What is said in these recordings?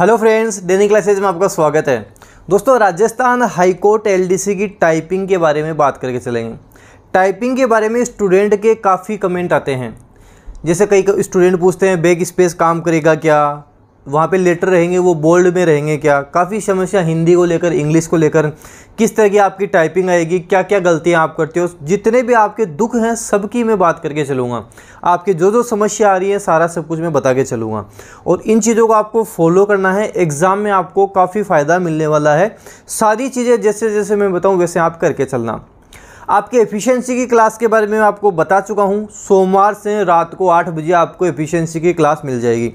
hello friends डेनी classes में आपका स्वागत है दोस्तों राजस्थान हाईकोर्ट एलडीसी की टाइपिंग के बारे में बात करके चलेंगे टाइपिंग के बारे में स्टूडेंट के काफ़ी कमेंट आते हैं जैसे कई स्टूडेंट पूछते हैं बैक स्पेस काम करेगा क्या वहाँ पे लेटर रहेंगे वो बोल्ड में रहेंगे क्या काफ़ी समस्या हिंदी को लेकर इंग्लिश को लेकर किस तरह की आपकी टाइपिंग आएगी क्या क्या गलतियाँ आप करते हो जितने भी आपके दुख हैं सबकी मैं बात करके चलूँगा आपके जो जो समस्या आ रही है सारा सब कुछ मैं बता के चलूँगा और इन चीज़ों को आपको फॉलो करना है एग्ज़ाम में आपको काफ़ी फ़ायदा मिलने वाला है सारी चीज़ें जैसे जैसे मैं बताऊँ वैसे आप करके चलना आपके एफिशिएंसी की क्लास के बारे में आपको बता चुका हूँ सोमवार से रात को आठ बजे आपको एफिशिएंसी की क्लास मिल जाएगी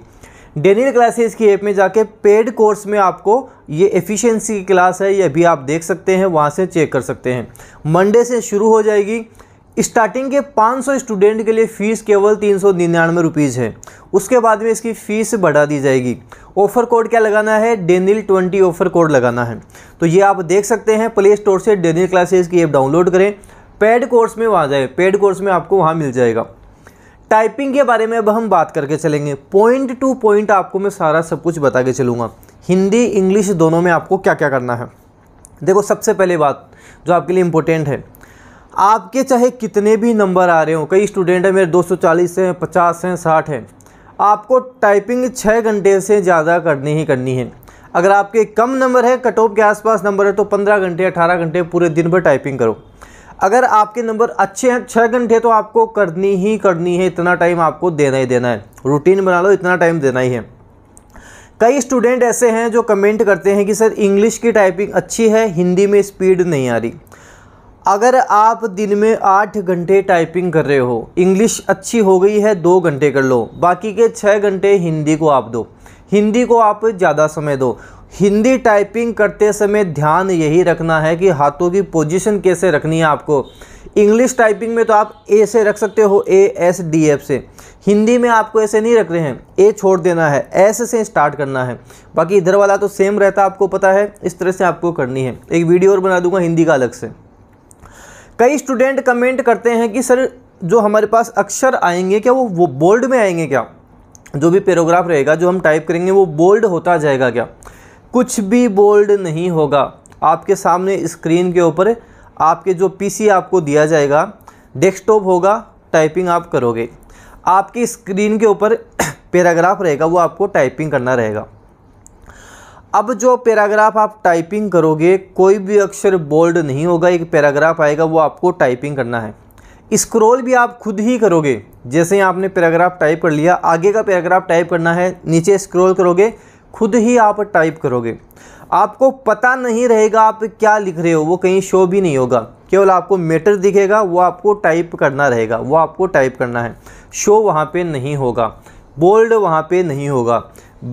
डेनियल क्लासेस की ऐप में जाके पेड कोर्स में आपको ये एफिशिएंसी की क्लास है ये भी आप देख सकते हैं वहाँ से चेक कर सकते हैं मंडे से शुरू हो जाएगी स्टार्टिंग के 500 स्टूडेंट के लिए फ़ीस केवल तीन सौ निन्यानवे रुपीज़ है उसके बाद में इसकी फ़ीस बढ़ा दी जाएगी ऑफ़र कोड क्या लगाना है डेनिल ट्वेंटी ऑफ़र कोड लगाना है तो ये आप देख सकते हैं प्ले स्टोर से डेनिल क्लासेस की ऐप डाउनलोड करें पेड कोर्स में वहाँ जाए पेड कोर्स में आपको वहाँ मिल जाएगा टाइपिंग के बारे में अब हम बात करके चलेंगे पॉइंट टू पॉइंट आपको मैं सारा सब कुछ बता के चलूँगा हिंदी इंग्लिश दोनों में आपको क्या क्या करना है देखो सबसे पहले बात जो आपके लिए इम्पोर्टेंट है आपके चाहे कितने भी नंबर आ रहे हो कई स्टूडेंट हैं मेरे 240 हैं 50 हैं 60 हैं आपको टाइपिंग छः घंटे से ज़्यादा करनी ही करनी है अगर आपके कम नंबर है कट ऑफ के आसपास नंबर है तो 15 घंटे 18 घंटे पूरे दिन भर टाइपिंग करो अगर आपके नंबर अच्छे हैं छः घंटे तो आपको करनी ही करनी है इतना टाइम आपको देना ही देना है रूटीन बना लो इतना टाइम देना ही है कई स्टूडेंट ऐसे हैं जो कमेंट करते हैं कि सर इंग्लिश की टाइपिंग अच्छी है हिंदी में स्पीड नहीं आ रही अगर आप दिन में आठ घंटे टाइपिंग कर रहे हो इंग्लिश अच्छी हो गई है दो घंटे कर लो बाकी के छः घंटे हिंदी को आप दो हिंदी को आप ज़्यादा समय दो हिंदी टाइपिंग करते समय ध्यान यही रखना है कि हाथों की पोजीशन कैसे रखनी है आपको इंग्लिश टाइपिंग में तो आप ए से रख सकते हो ए एस डी एफ से हिंदी में आपको ऐसे नहीं रख रहे हैं ए छोड़ देना है एस से स्टार्ट करना है बाकी इधर वाला तो सेम रहता है आपको पता है इस तरह से आपको करनी है एक वीडियो और बना दूंगा हिंदी का अलग से कई स्टूडेंट कमेंट करते हैं कि सर जो हमारे पास अक्षर आएंगे क्या वो वो बोल्ड में आएंगे क्या जो भी पैराग्राफ रहेगा जो हम टाइप करेंगे वो बोल्ड होता जाएगा क्या कुछ भी बोल्ड नहीं होगा आपके सामने स्क्रीन के ऊपर आपके जो पीसी आपको दिया जाएगा डेस्कटॉप होगा टाइपिंग आप करोगे आपकी स्क्रीन के ऊपर पैराग्राफ रहेगा वो आपको टाइपिंग करना रहेगा अब जो पैराग्राफ आप टाइपिंग करोगे कोई भी अक्षर बोल्ड नहीं होगा एक पैराग्राफ आएगा वो आपको टाइपिंग करना है स्क्रॉल भी आप खुद ही करोगे जैसे ही आपने पैराग्राफ टाइप कर लिया आगे का पैराग्राफ टाइप करना है नीचे स्क्रॉल करोगे खुद ही आप टाइप करोगे आपको पता नहीं रहेगा आप क्या लिख रहे हो वो कहीं शो भी नहीं होगा केवल आपको मेटर दिखेगा वो आपको टाइप करना रहेगा वो आपको टाइप करना है शो वहाँ पे नहीं होगा बोल्ड वहाँ पे नहीं होगा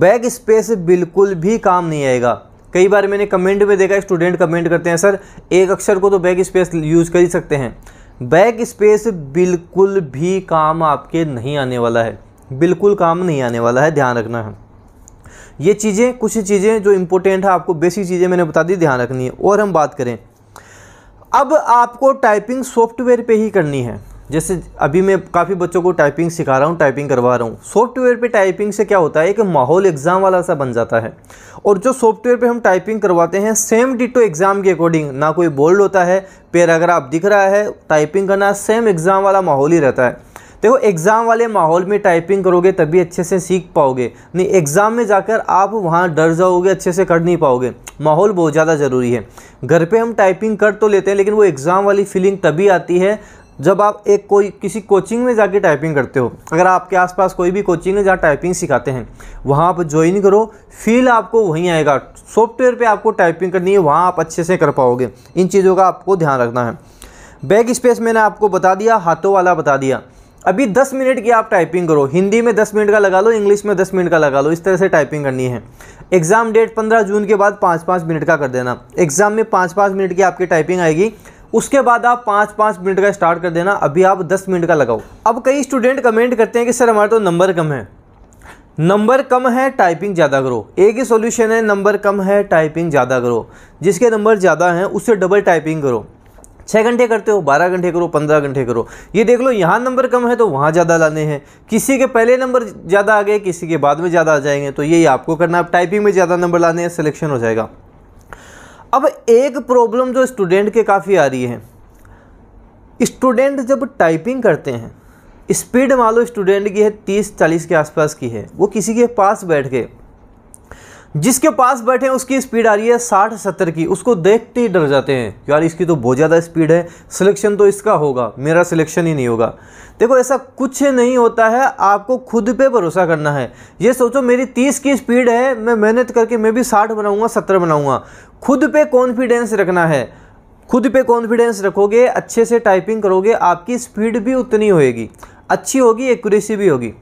बैक स्पेस बिल्कुल भी काम नहीं आएगा कई बार मैंने कमेंट में देखा स्टूडेंट कमेंट करते हैं सर एक अक्षर को तो बैक स्पेस यूज़ कर ही सकते हैं बैक स्पेस बिल्कुल भी काम आपके नहीं आने वाला है बिल्कुल काम नहीं आने वाला है ध्यान रखना है ये चीज़ें कुछ चीज़ें जो इम्पोर्टेंट है आपको बेसिक चीज़ें मैंने बता दी ध्यान रखनी है और हम बात करें अब आपको टाइपिंग सॉफ्टवेयर पे ही करनी है जैसे अभी मैं काफ़ी बच्चों को टाइपिंग सिखा रहा हूँ टाइपिंग करवा रहा हूँ सॉफ्टवेयर पे टाइपिंग से क्या होता है कि माहौल एग्ज़ाम वाला सा बन जाता है और जो सॉफ्टवेयर पे हम टाइपिंग करवाते हैं सेम डिटो एग्ज़ाम के अकॉर्डिंग ना कोई बोल्ड होता है पैराग्राफ दिख रहा है टाइपिंग करना सेम एग्ज़ाम वाला माहौल ही रहता है देखो एग्ज़ाम वाले माहौल में टाइपिंग करोगे तभी अच्छे से सीख पाओगे नहीं एग्ज़ाम में जाकर आप वहाँ डर जाओगे अच्छे से कर नहीं पाओगे माहौल बहुत ज़्यादा ज़रूरी है घर पे हम टाइपिंग कर तो लेते हैं लेकिन वो एग्ज़ाम वाली फीलिंग तभी आती है जब आप एक कोई किसी कोचिंग में जाके टाइपिंग करते हो अगर आपके आसपास कोई भी कोचिंग है जहाँ टाइपिंग सिखाते हैं वहाँ आप ज्वाइन करो फील आपको वहीं आएगा सॉफ्टवेयर पे आपको टाइपिंग करनी है वहाँ आप अच्छे से कर पाओगे इन चीज़ों का आपको ध्यान रखना है बैक स्पेस मैंने आपको बता दिया हाथों वाला बता दिया अभी 10 मिनट की आप टाइपिंग करो हिंदी में 10 मिनट का लगा लो इंग्लिश में 10 मिनट का लगा लो इस तरह से टाइपिंग करनी है एग्ज़ाम डेट 15 जून के बाद पाँच पाँच मिनट का कर देना एग्ज़ाम में पाँच पाँच मिनट की आपकी टाइपिंग आएगी उसके बाद आप पाँच पाँच मिनट का स्टार्ट कर देना अभी आप दस मिनट का लगाओ अब कई स्टूडेंट कमेंट करते हैं कि सर हमारा तो नंबर कम है नंबर कम है टाइपिंग ज़्यादा करो एक ही सॉल्यूशन है नंबर कम है टाइपिंग ज़्यादा करो जिसके नंबर ज़्यादा हैं उससे डबल टाइपिंग करो छः घंटे करते हो बारह घंटे करो पंद्रह घंटे करो ये देख लो यहाँ नंबर कम है तो वहाँ ज़्यादा लाने हैं किसी के पहले नंबर ज़्यादा आ गए किसी के बाद में ज़्यादा आ जाएंगे तो ये आपको करना आप टाइपिंग में ज़्यादा नंबर लाने हैं सिलेक्शन हो जाएगा अब एक प्रॉब्लम जो स्टूडेंट के काफ़ी आ रही है स्टूडेंट जब टाइपिंग करते हैं स्पीड मान लो स्टूडेंट की है तीस चालीस के आसपास की है वो किसी के पास बैठ के जिसके पास बैठे हैं उसकी स्पीड आ रही है साठ सत्तर की उसको देखते ही डर जाते हैं यार इसकी तो बहुत ज़्यादा स्पीड है सिलेक्शन तो इसका होगा मेरा सिलेक्शन ही नहीं होगा देखो ऐसा कुछ नहीं होता है आपको खुद पे भरोसा करना है ये सोचो मेरी तीस की स्पीड है मैं मेहनत करके मैं भी साठ बनाऊँगा सत्तर बनाऊँगा खुद पर कॉन्फिडेंस रखना है खुद पे कॉन्फिडेंस रखोगे अच्छे से टाइपिंग करोगे आपकी स्पीड भी उतनी होएगी अच्छी होगी एक्यूरेसी भी होगी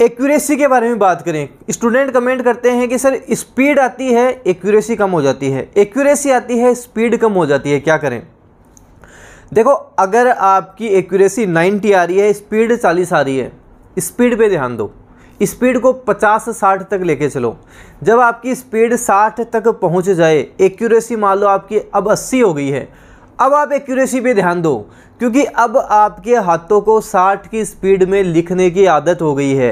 एक्यूरेसी के बारे में बात करें स्टूडेंट कमेंट करते हैं कि सर स्पीड आती है एक्यूरेसी कम हो जाती है एक्यूरेसी आती है स्पीड कम हो जाती है क्या करें देखो अगर आपकी एक्यूरेसी 90 आ रही है स्पीड 40 आ रही है स्पीड पे ध्यान दो स्पीड को 50 से 60 तक लेके चलो जब आपकी स्पीड 60 तक पहुंच जाए एक्यूरेसी मान लो आपकी अब 80 हो गई है अब आप एक्यूरेसी पे ध्यान दो क्योंकि अब आपके हाथों को 60 की स्पीड में लिखने की आदत हो गई है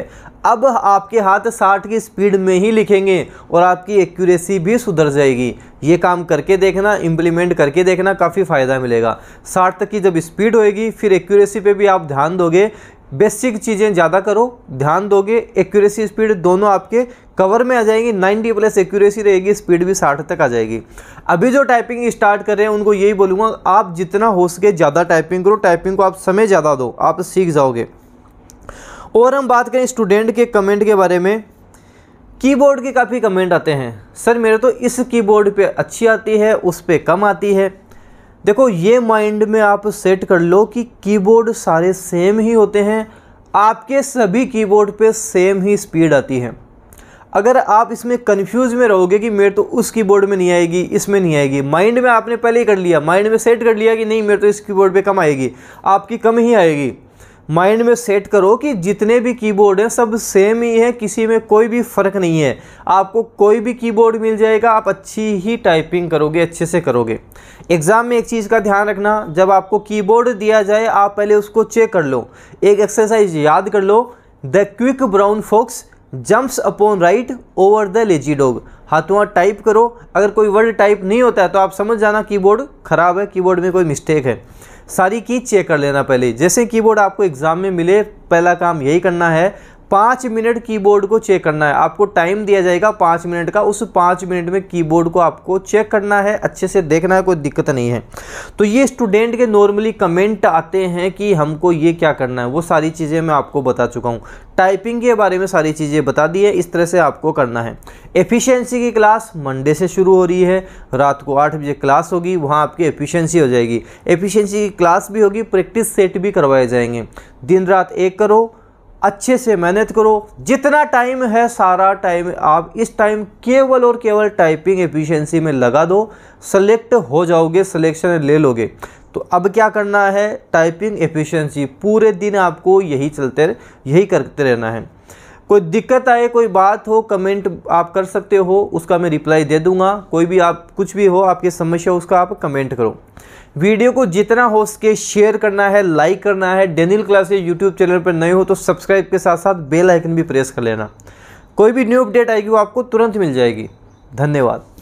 अब आपके हाथ 60 की स्पीड में ही लिखेंगे और आपकी एक्यूरेसी भी सुधर जाएगी ये काम करके देखना इम्प्लीमेंट करके देखना काफ़ी फ़ायदा मिलेगा 60 तक की जब स्पीड होएगी फिर एक्यूरेसी पे भी आप ध्यान दोगे बेसिक चीज़ें ज़्यादा करो ध्यान दोगे एक्यूरेसी स्पीड दोनों आपके कवर में आ जाएंगी 90 प्लस एक्यूरेसी रहेगी स्पीड भी 60 तक आ जाएगी अभी जो टाइपिंग स्टार्ट कर रहे हैं उनको यही बोलूँगा आप जितना हो सके ज़्यादा टाइपिंग करो टाइपिंग को आप समय ज़्यादा दो आप सीख जाओगे और हम बात करें स्टूडेंट के कमेंट के बारे में कीबोर्ड के काफ़ी कमेंट आते हैं सर मेरे तो इस कीबोर्ड पे अच्छी आती है उस पर कम आती है देखो ये माइंड में आप सेट कर लो कि कीबोर्ड सारे सेम ही होते हैं आपके सभी कीबोर्ड पे सेम ही स्पीड आती है अगर आप इसमें कन्फ्यूज में रहोगे कि मेरे तो उस कीबोर्ड में नहीं आएगी इसमें नहीं आएगी माइंड में आपने पहले ही कर लिया माइंड में सेट कर लिया कि नहीं मेरे तो इस कीबोर्ड पे कम आएगी आपकी कम ही आएगी माइंड में सेट करो कि जितने भी कीबोर्ड हैं सब सेम ही हैं किसी में कोई भी फ़र्क नहीं है आपको कोई भी कीबोर्ड मिल जाएगा आप अच्छी ही टाइपिंग करोगे अच्छे से करोगे एग्ज़ाम में एक चीज़ का ध्यान रखना जब आपको कीबोर्ड दिया जाए आप पहले उसको चेक कर लो एक एक्सरसाइज याद कर लो the quick brown fox jumps upon right over the lazy dog हाथों हाथ टाइप करो अगर कोई वर्ड टाइप नहीं होता है तो आप समझ जाना कीबोर्ड ख़राब है कीबोर्ड में कोई मिस्टेक है सारी की चेक कर लेना पहले जैसे कीबोर्ड आपको एग्ज़ाम में मिले पहला काम यही करना है पाँच मिनट कीबोर्ड को चेक करना है आपको टाइम दिया जाएगा पाँच मिनट का उस पाँच मिनट में कीबोर्ड को आपको चेक करना है अच्छे से देखना है कोई दिक्कत नहीं है तो ये स्टूडेंट के नॉर्मली कमेंट आते हैं कि हमको ये क्या करना है वो सारी चीज़ें मैं आपको बता चुका हूँ टाइपिंग के बारे में सारी चीज़ें बता दी है इस तरह से आपको करना है एफिशिएंसी की क्लास मंडे से शुरू हो रही है रात को आठ बजे क्लास होगी वहाँ आपकी एफिशिएंसी हो जाएगी एफिशिएंसी की क्लास भी होगी प्रैक्टिस सेट भी करवाए जाएंगे दिन रात एक करो अच्छे से मेहनत करो जितना टाइम है सारा टाइम आप इस टाइम केवल और केवल टाइपिंग एफिशिएंसी में लगा दो सेलेक्ट हो जाओगे सिलेक्शन ले लोगे तो अब क्या करना है टाइपिंग एफिशिएंसी पूरे दिन आपको यही चलते यही करते रहना है कोई दिक्कत आए कोई बात हो कमेंट आप कर सकते हो उसका मैं रिप्लाई दे दूंगा कोई भी आप कुछ भी हो आपकी समस्या उसका आप कमेंट करो वीडियो को जितना हो सके शेयर करना है लाइक करना है डेनिल क्लासेज यूट्यूब चैनल पर नए हो तो सब्सक्राइब के साथ साथ बेल आइकन भी प्रेस कर लेना कोई भी न्यू अपडेट आएगी वो आपको तुरंत मिल जाएगी धन्यवाद